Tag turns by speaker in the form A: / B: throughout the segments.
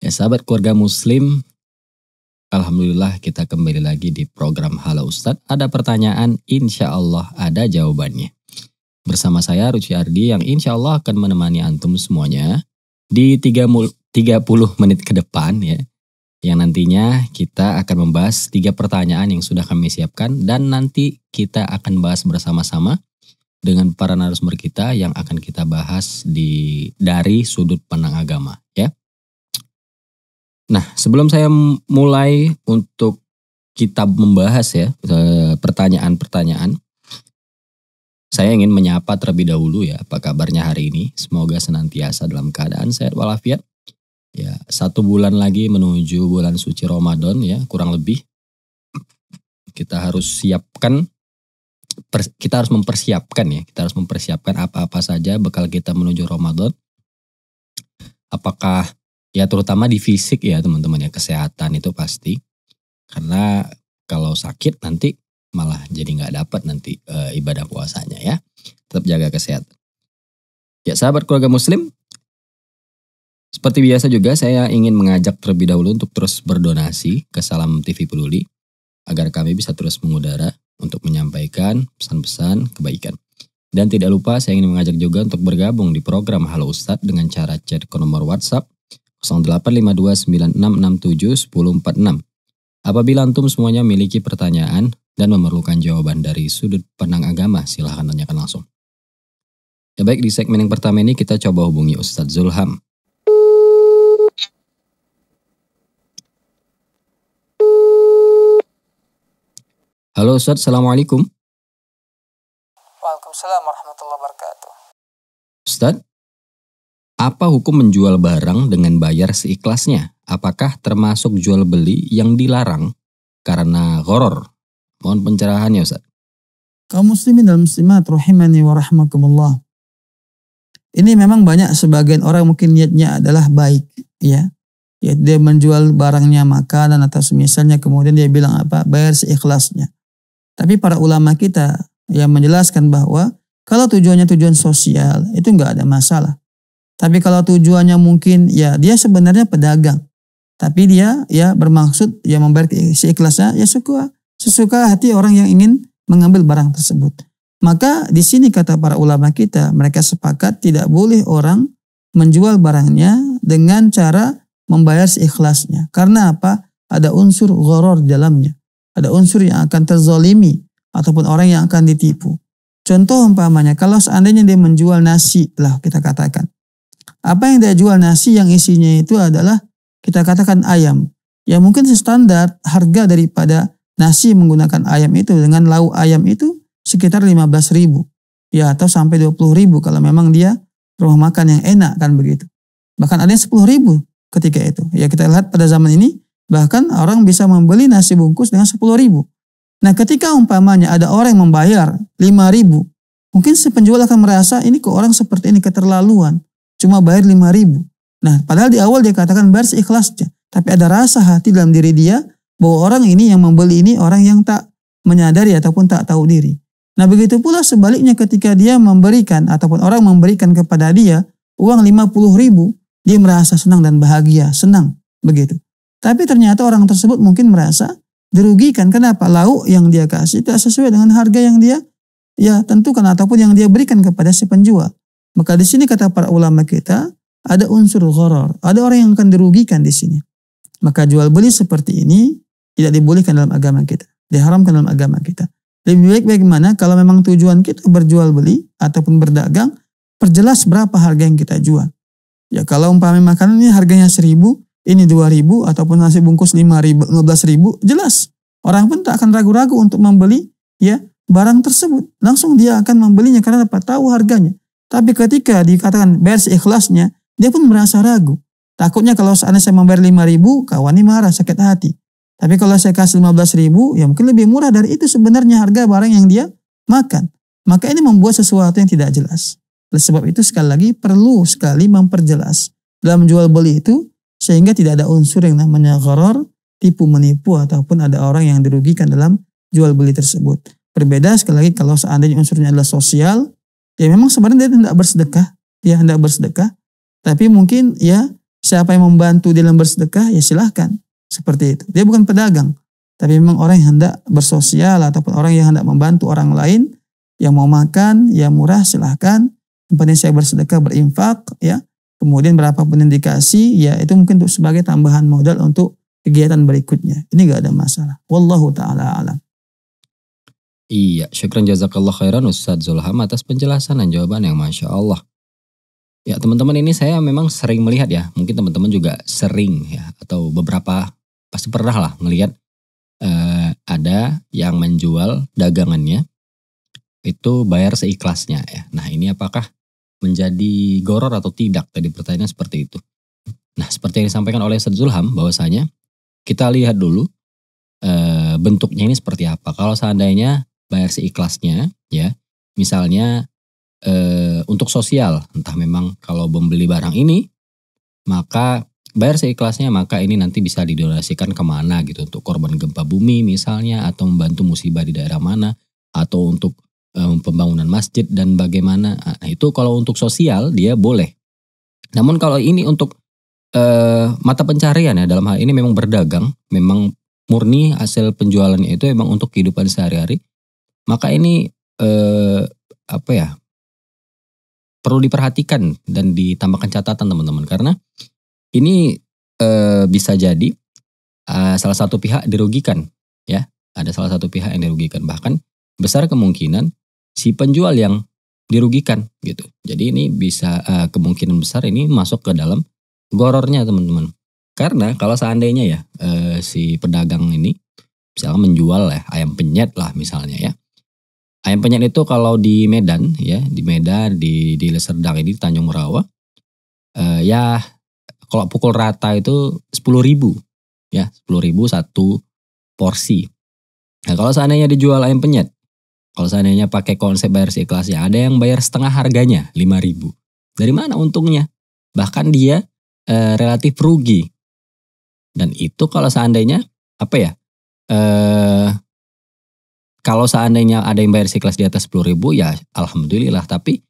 A: Ya sahabat keluarga muslim, Alhamdulillah kita kembali lagi di program Halo Ustadz. Ada pertanyaan, insya Allah ada jawabannya. Bersama saya Ruci Ardi yang insya Allah akan menemani Antum semuanya di 30 menit ke depan ya. Yang nantinya kita akan membahas tiga pertanyaan yang sudah kami siapkan dan nanti kita akan bahas bersama-sama dengan para narasumber kita yang akan kita bahas di dari sudut pandang agama ya. Nah, sebelum saya mulai untuk kita membahas ya eh, pertanyaan-pertanyaan, saya ingin menyapa terlebih dahulu ya, apa kabarnya hari ini? Semoga senantiasa dalam keadaan sehat walafiat. Ya, satu bulan lagi menuju bulan suci Ramadan ya, kurang lebih. Kita harus siapkan kita harus mempersiapkan ya, kita harus mempersiapkan apa-apa saja bekal kita menuju Ramadan. Apakah ya terutama di fisik ya teman-teman ya kesehatan itu pasti karena kalau sakit nanti malah jadi nggak dapat nanti e, ibadah puasanya ya tetap jaga kesehatan ya sahabat keluarga muslim seperti biasa juga saya ingin mengajak terlebih dahulu untuk terus berdonasi ke Salam TV Peduli agar kami bisa terus mengudara untuk menyampaikan pesan-pesan kebaikan. Dan tidak lupa saya ingin mengajak juga untuk bergabung di program Halo Ustadz dengan cara chat ke nomor WhatsApp 085296671046. Apabila antum semuanya memiliki pertanyaan dan memerlukan jawaban dari sudut pandang agama, silahkan tanyakan langsung. Ya baik, di segmen yang pertama ini kita coba hubungi Ustadz Zulham. Halo Ustaz, Assalamualaikum.
B: Waalaikumsalam warahmatullahi wabarakatuh.
A: Ustaz, apa hukum menjual barang dengan bayar seikhlasnya? Apakah termasuk jual beli yang dilarang karena horor? Mohon pencerahannya Ustaz.
B: Kaum muslimin dan muslimat rahimani wa rahmakumullah. Ini memang banyak sebagian orang mungkin niatnya adalah baik ya. Ya dia menjual barangnya makanan atau semisalnya kemudian dia bilang apa? Bayar seikhlasnya. Tapi para ulama kita yang menjelaskan bahwa kalau tujuannya tujuan sosial itu nggak ada masalah tapi kalau tujuannya mungkin ya dia sebenarnya pedagang. Tapi dia ya bermaksud ya membayar ikhlasnya ya suka sesuka hati orang yang ingin mengambil barang tersebut. Maka di sini kata para ulama kita mereka sepakat tidak boleh orang menjual barangnya dengan cara membayar seikhlasnya. Karena apa? Ada unsur ghoror di dalamnya. Ada unsur yang akan terzolimi ataupun orang yang akan ditipu. Contoh umpamanya kalau seandainya dia menjual nasi lah kita katakan apa yang dia jual nasi yang isinya itu adalah kita katakan ayam. Ya mungkin standar harga daripada nasi menggunakan ayam itu dengan lauk ayam itu sekitar 15 ribu. Ya atau sampai 20 ribu kalau memang dia rumah makan yang enak kan begitu. Bahkan ada yang 10 ribu ketika itu. Ya kita lihat pada zaman ini bahkan orang bisa membeli nasi bungkus dengan 10 ribu. Nah ketika umpamanya ada orang yang membayar 5 ribu Mungkin si penjual akan merasa ini kok orang seperti ini keterlaluan. Cuma bayar 5 ribu. Nah, padahal di awal dia katakan bayar seikhlasnya. Tapi ada rasa hati dalam diri dia bahwa orang ini yang membeli ini orang yang tak menyadari ataupun tak tahu diri. Nah, begitu pula sebaliknya ketika dia memberikan ataupun orang memberikan kepada dia uang 50 ribu, dia merasa senang dan bahagia, senang begitu. Tapi ternyata orang tersebut mungkin merasa dirugikan. Kenapa? Lauk yang dia kasih tidak sesuai dengan harga yang dia ya tentukan ataupun yang dia berikan kepada si penjual. Maka di sini kata para ulama kita, ada unsur gharar, ada orang yang akan dirugikan di sini. Maka jual beli seperti ini tidak dibolehkan dalam agama kita, diharamkan dalam agama kita. Lebih baik bagaimana kalau memang tujuan kita berjual beli ataupun berdagang, perjelas berapa harga yang kita jual. Ya kalau umpamanya makanan ini harganya seribu, ini dua ribu ataupun nasi bungkus lima ribu, lima belas ribu, jelas orang pun tak akan ragu-ragu untuk membeli ya barang tersebut. Langsung dia akan membelinya karena dapat tahu harganya. Tapi ketika dikatakan bayar seikhlasnya, dia pun merasa ragu. Takutnya kalau seandainya saya membayar 5 ribu, ini marah, sakit hati. Tapi kalau saya kasih 15 ribu, ya mungkin lebih murah dari itu sebenarnya harga barang yang dia makan. Maka ini membuat sesuatu yang tidak jelas. Oleh sebab itu sekali lagi perlu sekali memperjelas. Dalam jual beli itu, sehingga tidak ada unsur yang namanya gharar, tipu menipu ataupun ada orang yang dirugikan dalam jual beli tersebut. Berbeda sekali lagi kalau seandainya unsurnya adalah sosial, Ya memang sebenarnya dia tidak bersedekah, dia hendak bersedekah, tapi mungkin ya siapa yang membantu dalam bersedekah ya silahkan. Seperti itu. Dia bukan pedagang, tapi memang orang yang hendak bersosial ataupun orang yang hendak membantu orang lain yang mau makan, yang murah silahkan. Yang saya bersedekah, berinfak ya. Kemudian pun yang dikasih ya itu mungkin untuk sebagai tambahan modal untuk kegiatan berikutnya. Ini gak ada masalah. Wallahu taala alam.
A: Iya, syukran jazakallah khairan Ustadz Zulham atas penjelasan dan jawaban yang Masya Allah. Ya teman-teman ini saya memang sering melihat ya, mungkin teman-teman juga sering ya, atau beberapa pasti pernah lah melihat eh, ada yang menjual dagangannya itu bayar seikhlasnya ya. Nah ini apakah menjadi goror atau tidak tadi pertanyaan seperti itu. Nah seperti yang disampaikan oleh Ustadz Zulham bahwasanya kita lihat dulu eh, bentuknya ini seperti apa. Kalau seandainya bayar seikhlasnya ya. Misalnya eh, untuk sosial, entah memang kalau membeli barang ini maka bayar seikhlasnya maka ini nanti bisa didonasikan kemana gitu untuk korban gempa bumi misalnya atau membantu musibah di daerah mana atau untuk eh, pembangunan masjid dan bagaimana ah, nah, itu kalau untuk sosial dia boleh namun kalau ini untuk eh, mata pencarian ya dalam hal ini memang berdagang memang murni hasil penjualannya itu memang untuk kehidupan sehari-hari maka ini eh, apa ya perlu diperhatikan dan ditambahkan catatan teman-teman karena ini eh, bisa jadi eh, salah satu pihak dirugikan ya ada salah satu pihak yang dirugikan bahkan besar kemungkinan si penjual yang dirugikan gitu jadi ini bisa eh, kemungkinan besar ini masuk ke dalam gorornya teman-teman karena kalau seandainya ya eh, si pedagang ini misalnya menjual ya ayam penyet lah misalnya ya Ayam penyet itu kalau di Medan ya, di Medan, di di Leserdang ini di Tanjung Merawa eh, ya kalau pukul rata itu 10.000 ya, 10.000 satu porsi. Nah, kalau seandainya dijual ayam penyet, kalau seandainya pakai konsep bayar seikhlas ya, ada yang bayar setengah harganya, 5.000. Dari mana untungnya? Bahkan dia eh, relatif rugi. Dan itu kalau seandainya apa ya? eh kalau seandainya ada yang bayar sekelas di atas sepuluh ribu ya alhamdulillah tapi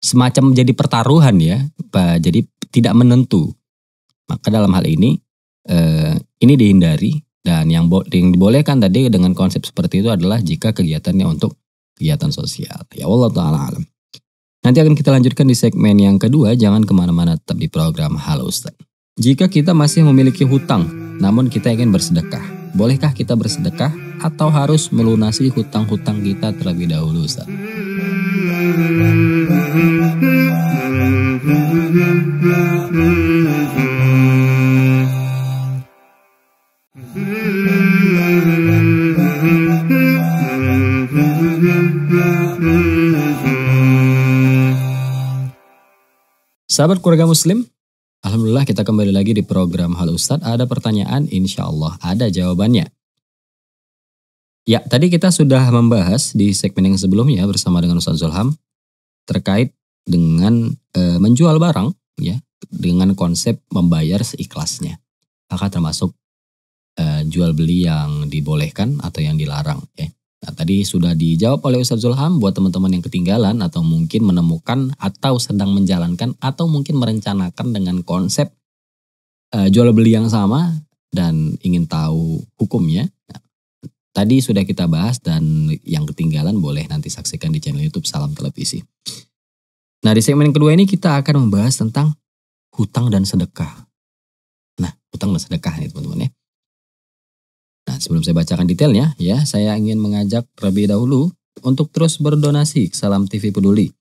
A: semacam menjadi pertaruhan ya jadi tidak menentu maka dalam hal ini eh, ini dihindari dan yang, yang dibolehkan tadi dengan konsep seperti itu adalah jika kegiatannya untuk kegiatan sosial ya Allah taala alam nanti akan kita lanjutkan di segmen yang kedua jangan kemana-mana tetap di program Halo jika kita masih memiliki hutang namun kita ingin bersedekah Bolehkah kita bersedekah atau harus melunasi hutang-hutang kita terlebih dahulu Ustaz? Sahabat keluarga muslim, Alhamdulillah kita kembali lagi di program Hal Ustadz. Ada pertanyaan? Insya Allah ada jawabannya. Ya, tadi kita sudah membahas di segmen yang sebelumnya bersama dengan Ustadz Zulham terkait dengan e, menjual barang ya dengan konsep membayar seikhlasnya. Apakah termasuk e, jual beli yang dibolehkan atau yang dilarang ya. Nah, tadi sudah dijawab oleh Ustadz Zulham buat teman-teman yang ketinggalan atau mungkin menemukan atau sedang menjalankan atau mungkin merencanakan dengan konsep uh, jual beli yang sama dan ingin tahu hukumnya. Nah, tadi sudah kita bahas dan yang ketinggalan boleh nanti saksikan di channel YouTube Salam Televisi. Nah, di segmen kedua ini kita akan membahas tentang hutang dan sedekah. Nah, hutang dan sedekah nih teman-teman ya sebelum saya bacakan detailnya ya, saya ingin mengajak terlebih dahulu untuk terus berdonasi ke Salam TV Peduli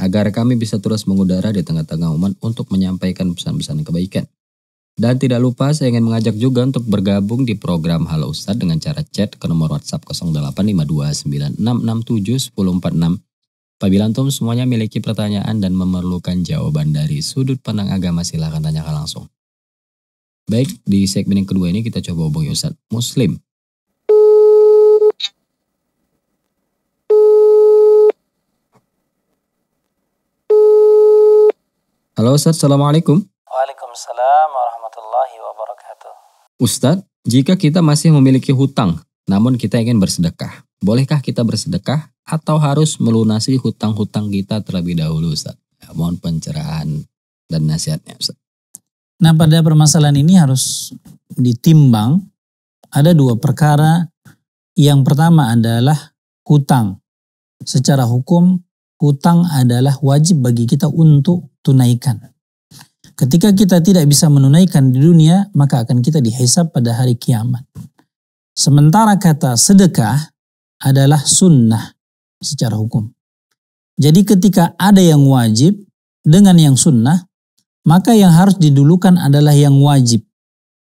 A: agar kami bisa terus mengudara di tengah-tengah umat untuk menyampaikan pesan-pesan kebaikan. Dan tidak lupa saya ingin mengajak juga untuk bergabung di program Halo Ustadz dengan cara chat ke nomor WhatsApp 085296671046. Apabila antum semuanya memiliki pertanyaan dan memerlukan jawaban dari sudut pandang agama silahkan tanyakan langsung. Baik, di segmen yang kedua ini kita coba hubungi Ustadz Muslim. Halo Ustadz, Assalamualaikum.
C: Waalaikumsalam warahmatullahi wabarakatuh.
A: Ustadz, jika kita masih memiliki hutang, namun kita ingin bersedekah, bolehkah kita bersedekah atau harus melunasi hutang-hutang kita terlebih dahulu Ustadz? Ya, mohon pencerahan dan nasihatnya Ustadz.
C: Nah pada permasalahan ini harus ditimbang ada dua perkara. Yang pertama adalah hutang. Secara hukum hutang adalah wajib bagi kita untuk tunaikan. Ketika kita tidak bisa menunaikan di dunia, maka akan kita dihisap pada hari kiamat. Sementara kata sedekah adalah sunnah secara hukum. Jadi ketika ada yang wajib dengan yang sunnah, maka yang harus didulukan adalah yang wajib.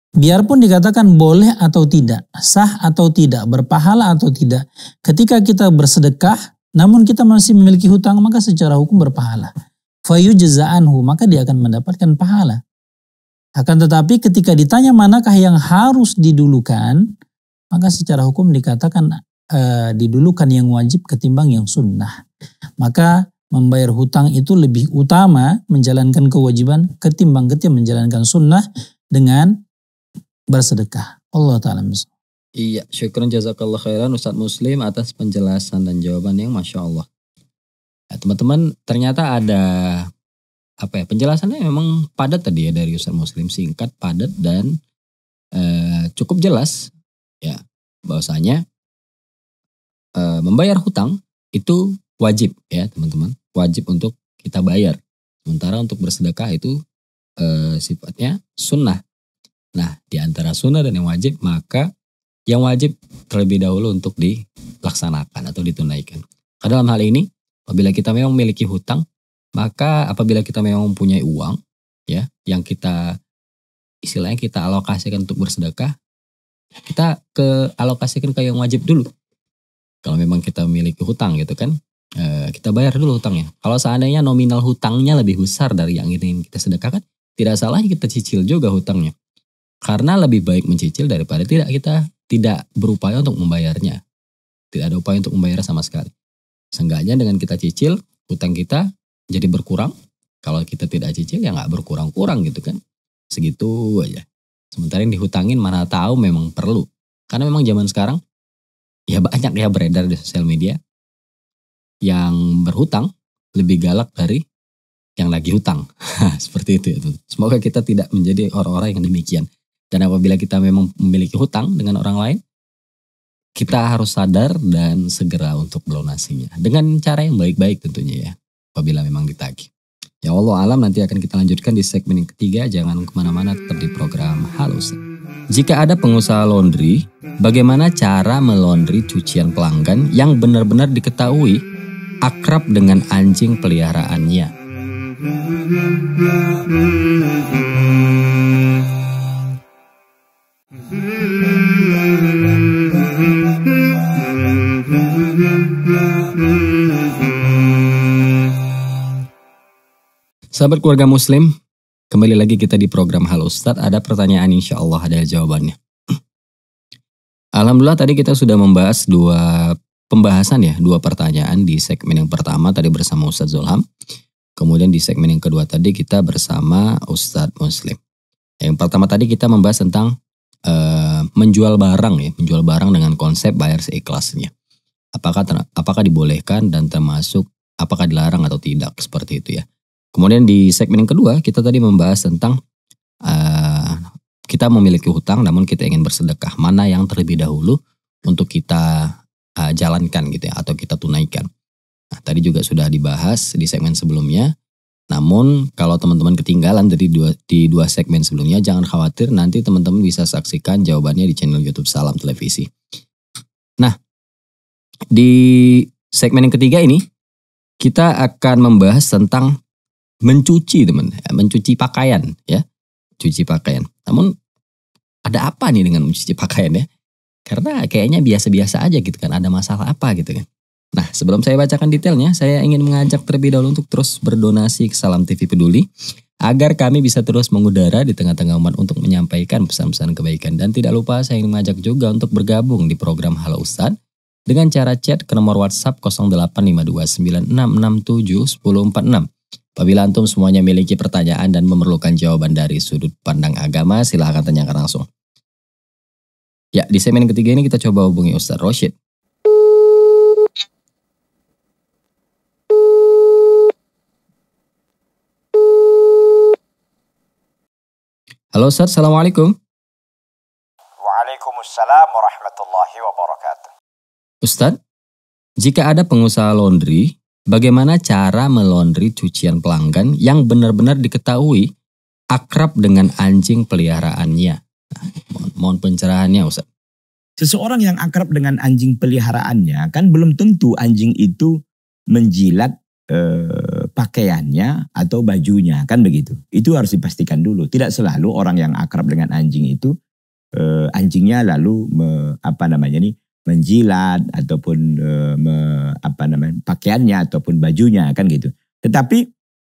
C: Biarpun dikatakan boleh atau tidak, sah atau tidak, berpahala atau tidak, ketika kita bersedekah, namun kita masih memiliki hutang, maka secara hukum berpahala. Fayu jazaanhu, maka dia akan mendapatkan pahala. Akan tetapi ketika ditanya manakah yang harus didulukan, maka secara hukum dikatakan e, didulukan yang wajib ketimbang yang sunnah. Maka membayar hutang itu lebih utama menjalankan kewajiban ketimbang ketika menjalankan sunnah dengan bersedekah. Allah Ta'ala
A: Iya, syukuran jazakallah khairan Ustaz Muslim atas penjelasan dan jawaban yang Masya Allah. teman ya, teman-teman, ternyata ada apa ya penjelasannya memang padat tadi ya dari Ustaz Muslim singkat padat dan e, cukup jelas ya bahwasanya e, membayar hutang itu wajib ya teman-teman wajib untuk kita bayar. Sementara untuk bersedekah itu e, sifatnya sunnah. Nah, di antara sunnah dan yang wajib, maka yang wajib terlebih dahulu untuk dilaksanakan atau ditunaikan. Karena dalam hal ini, apabila kita memang memiliki hutang, maka apabila kita memang mempunyai uang, ya, yang kita istilahnya kita alokasikan untuk bersedekah, kita ke alokasikan ke yang wajib dulu. Kalau memang kita memiliki hutang gitu kan, Eh, kita bayar dulu hutangnya. Kalau seandainya nominal hutangnya lebih besar dari yang ingin kita sedekahkan, tidak salah kita cicil juga hutangnya. Karena lebih baik mencicil daripada tidak kita tidak berupaya untuk membayarnya. Tidak ada upaya untuk membayar sama sekali. Seenggaknya dengan kita cicil, hutang kita jadi berkurang. Kalau kita tidak cicil ya nggak berkurang-kurang gitu kan. Segitu aja. Sementara yang dihutangin mana tahu memang perlu. Karena memang zaman sekarang ya banyak ya beredar di sosial media yang berhutang lebih galak dari yang lagi hutang. Seperti itu, ya. Semoga kita tidak menjadi orang-orang yang demikian. Dan apabila kita memang memiliki hutang dengan orang lain, kita harus sadar dan segera untuk melunasinya. Dengan cara yang baik-baik tentunya ya. Apabila memang ditagih. Ya Allah alam nanti akan kita lanjutkan di segmen yang ketiga. Jangan kemana-mana tetap di program Halus. Jika ada pengusaha laundry, bagaimana cara melaundry cucian pelanggan yang benar-benar diketahui akrab dengan anjing peliharaannya. Sahabat keluarga muslim, kembali lagi kita di program Halo Ustadz. Ada pertanyaan insya Allah ada jawabannya. Alhamdulillah tadi kita sudah membahas dua pembahasan ya dua pertanyaan di segmen yang pertama tadi bersama Ustadz Zulham. Kemudian di segmen yang kedua tadi kita bersama Ustadz Muslim. Yang pertama tadi kita membahas tentang e, menjual barang ya, menjual barang dengan konsep bayar seikhlasnya. Apakah apakah dibolehkan dan termasuk apakah dilarang atau tidak seperti itu ya. Kemudian di segmen yang kedua kita tadi membahas tentang e, kita memiliki hutang namun kita ingin bersedekah mana yang terlebih dahulu untuk kita uh, jalankan gitu ya atau kita tunaikan. Nah, tadi juga sudah dibahas di segmen sebelumnya. Namun kalau teman-teman ketinggalan dari dua, di dua segmen sebelumnya jangan khawatir nanti teman-teman bisa saksikan jawabannya di channel YouTube Salam Televisi. Nah, di segmen yang ketiga ini kita akan membahas tentang mencuci teman, eh, mencuci pakaian ya, cuci pakaian. Namun ada apa nih dengan mencuci pakaian ya? Karena kayaknya biasa-biasa aja gitu kan, ada masalah apa gitu kan. Nah, sebelum saya bacakan detailnya, saya ingin mengajak terlebih dahulu untuk terus berdonasi ke Salam TV Peduli agar kami bisa terus mengudara di tengah-tengah umat untuk menyampaikan pesan-pesan kebaikan. Dan tidak lupa saya ingin mengajak juga untuk bergabung di program Halo Ustad dengan cara chat ke nomor WhatsApp 085296671046. Apabila antum semuanya memiliki pertanyaan dan memerlukan jawaban dari sudut pandang agama, silahkan tanyakan langsung. Ya, di segmen ketiga ini kita coba hubungi Ustadz Roshid. Halo Ustadz, Assalamualaikum.
D: Waalaikumsalam warahmatullahi wabarakatuh.
A: Ustadz, jika ada pengusaha laundry, bagaimana cara melaundry cucian pelanggan yang benar-benar diketahui akrab dengan anjing peliharaannya? Mohon
D: pencerahannya Ustaz. Seseorang yang akrab dengan anjing peliharaannya kan belum tentu anjing itu menjilat eh, pakaiannya atau bajunya kan begitu. Itu harus dipastikan dulu. Tidak selalu orang yang akrab dengan anjing itu eh, anjingnya lalu me, apa namanya nih menjilat ataupun eh, me, apa namanya pakaiannya ataupun bajunya kan gitu. Tetapi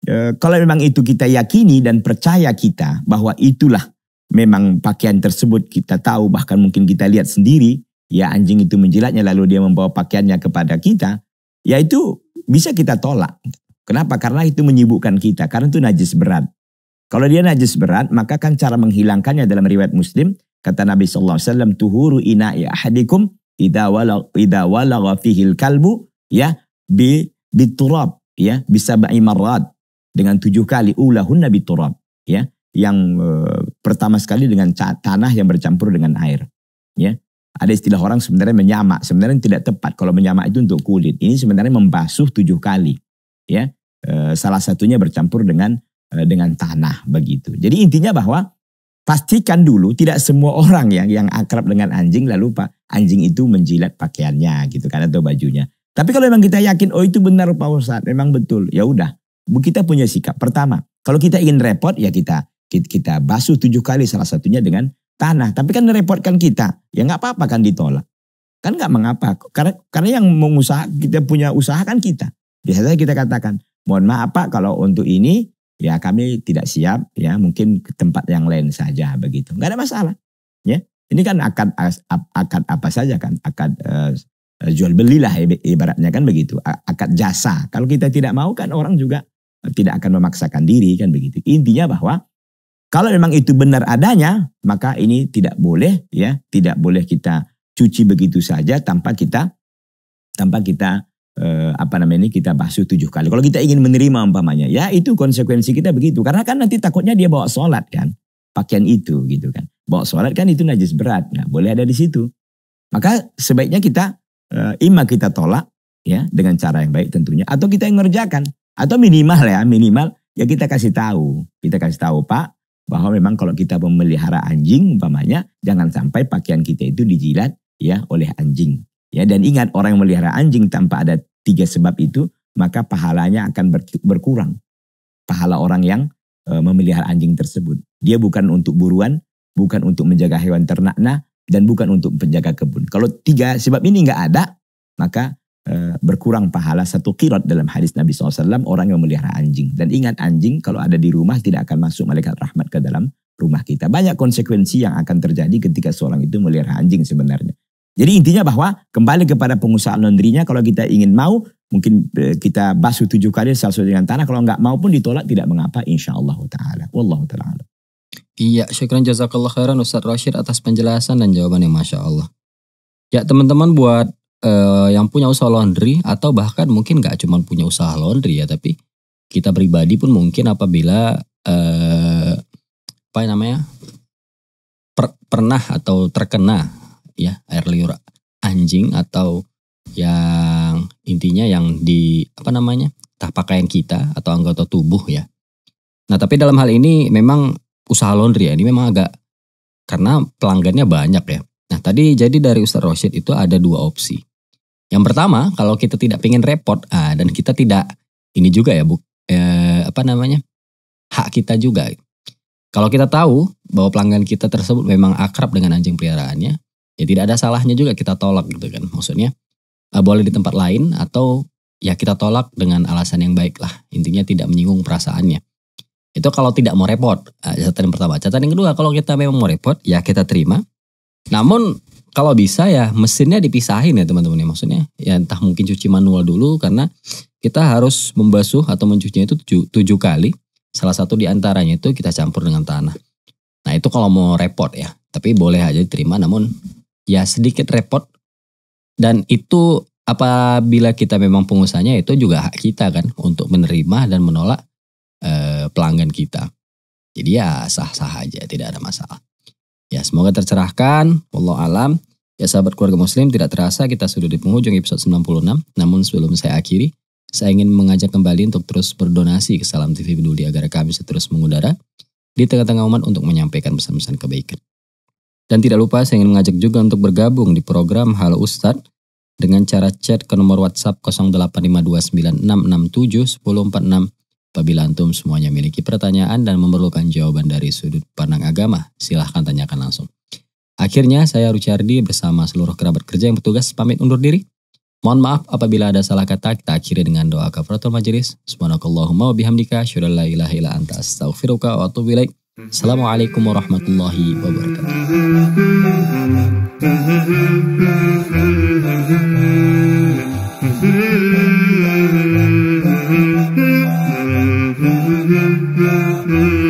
D: e, kalau memang itu kita yakini dan percaya kita bahwa itulah memang pakaian tersebut kita tahu bahkan mungkin kita lihat sendiri ya anjing itu menjilatnya lalu dia membawa pakaiannya kepada kita yaitu bisa kita tolak. Kenapa? Karena itu menyibukkan kita karena itu najis berat. Kalau dia najis berat maka kan cara menghilangkannya dalam riwayat Muslim kata Nabi saw alaihi wasallam tuhuru ina'i ahadikum hadikum walagha idza kalbu ya bi biturab ya bisa ba'i dengan tujuh kali ulahun nabi turab ya yang e, pertama sekali dengan tanah yang bercampur dengan air. Ya, ada istilah orang sebenarnya menyamak, sebenarnya tidak tepat kalau menyamak itu untuk kulit. Ini sebenarnya membasuh tujuh kali. Ya, e, salah satunya bercampur dengan e, dengan tanah begitu. Jadi intinya bahwa pastikan dulu tidak semua orang yang yang akrab dengan anjing lalu pak anjing itu menjilat pakaiannya gitu kan atau bajunya. Tapi kalau memang kita yakin oh itu benar Pak Ustadz, memang betul, ya udah. Kita punya sikap. Pertama, kalau kita ingin repot ya kita kita basuh tujuh kali salah satunya dengan tanah. Tapi kan merepotkan kita. Ya nggak apa-apa kan ditolak. Kan nggak mengapa. Karena karena yang mengusaha kita punya usaha kan kita. Biasanya kita katakan, mohon maaf Pak kalau untuk ini ya kami tidak siap ya mungkin ke tempat yang lain saja begitu. Nggak ada masalah. Ya. Ini kan akad akad apa saja kan akad uh, jual belilah ibaratnya kan begitu akad jasa. Kalau kita tidak mau kan orang juga tidak akan memaksakan diri kan begitu. Intinya bahwa kalau memang itu benar adanya, maka ini tidak boleh ya, tidak boleh kita cuci begitu saja tanpa kita tanpa kita eh, apa namanya ini kita basuh tujuh kali. Kalau kita ingin menerima umpamanya, ya itu konsekuensi kita begitu. Karena kan nanti takutnya dia bawa sholat kan, pakaian itu gitu kan. Bawa sholat kan itu najis berat, nggak boleh ada di situ. Maka sebaiknya kita eh, imam kita tolak ya dengan cara yang baik tentunya, atau kita yang ngerjakan, atau minimal ya minimal ya kita kasih tahu, kita kasih tahu Pak bahwa memang kalau kita memelihara anjing umpamanya jangan sampai pakaian kita itu dijilat ya oleh anjing. Ya dan ingat orang yang melihara anjing tanpa ada tiga sebab itu maka pahalanya akan berkurang. Pahala orang yang e, memelihara anjing tersebut. Dia bukan untuk buruan, bukan untuk menjaga hewan ternak, nah, dan bukan untuk penjaga kebun. Kalau tiga sebab ini nggak ada, maka Eh, berkurang pahala satu kirot dalam hadis Nabi SAW orang yang memelihara anjing. Dan ingat anjing kalau ada di rumah tidak akan masuk malaikat rahmat ke dalam rumah kita. Banyak konsekuensi yang akan terjadi ketika seorang itu melihara anjing sebenarnya. Jadi intinya bahwa kembali kepada pengusaha laundrynya kalau kita ingin mau mungkin eh, kita basuh tujuh kali sesuai dengan tanah kalau nggak mau pun ditolak tidak mengapa insya Allah taala. Wallahu taala. Iya, syukran jazakallah
A: khairan Ustaz Rashid atas penjelasan dan jawaban yang Masya Allah. Ya teman-teman buat uh, yang punya usaha laundry atau bahkan mungkin nggak cuma punya usaha laundry ya tapi kita pribadi pun mungkin apabila uh, apa namanya per, pernah atau terkena ya air liur anjing atau yang intinya yang di apa namanya tah pakaian kita atau anggota tubuh ya. Nah tapi dalam hal ini memang usaha laundry ya ini memang agak karena pelanggannya banyak ya. Nah tadi jadi dari Ustaz Rosyid itu ada dua opsi. Yang pertama, kalau kita tidak pingin repot ah, dan kita tidak ini juga ya, bu, eh, apa namanya hak kita juga. Kalau kita tahu bahwa pelanggan kita tersebut memang akrab dengan anjing peliharaannya, ya tidak ada salahnya juga kita tolak gitu kan. Maksudnya eh, boleh di tempat lain atau ya kita tolak dengan alasan yang baik lah. Intinya tidak menyinggung perasaannya. Itu kalau tidak mau repot. Ah, catatan yang pertama. Catatan yang kedua, kalau kita memang mau repot, ya kita terima. Namun kalau bisa ya mesinnya dipisahin ya teman-teman ya maksudnya ya entah mungkin cuci manual dulu karena kita harus membasuh atau mencucinya itu tujuh, tujuh kali salah satu diantaranya itu kita campur dengan tanah nah itu kalau mau repot ya tapi boleh aja diterima namun ya sedikit repot dan itu apabila kita memang pengusahanya itu juga hak kita kan untuk menerima dan menolak eh, pelanggan kita jadi ya sah-sah aja tidak ada masalah Ya, semoga tercerahkan. Allah alam. Ya sahabat keluarga muslim, tidak terasa kita sudah di penghujung episode 96. Namun sebelum saya akhiri, saya ingin mengajak kembali untuk terus berdonasi ke Salam TV Peduli agar kami bisa terus mengudara di tengah-tengah umat untuk menyampaikan pesan-pesan kebaikan. Dan tidak lupa saya ingin mengajak juga untuk bergabung di program Halo Ustadz dengan cara chat ke nomor WhatsApp 085296671046 Apabila antum semuanya memiliki pertanyaan dan memerlukan jawaban dari sudut pandang agama, silahkan tanyakan langsung. Akhirnya saya Rucardi bersama seluruh kerabat kerja yang bertugas pamit undur diri. Mohon maaf apabila ada salah kata, kita akhiri dengan doa kafaratul majelis. Subhanakallahumma wa bihamdika, syurallah ilaha ila anta astaghfiruka wa atubu ilaik. Assalamualaikum warahmatullahi wabarakatuh.
C: mm-hmm.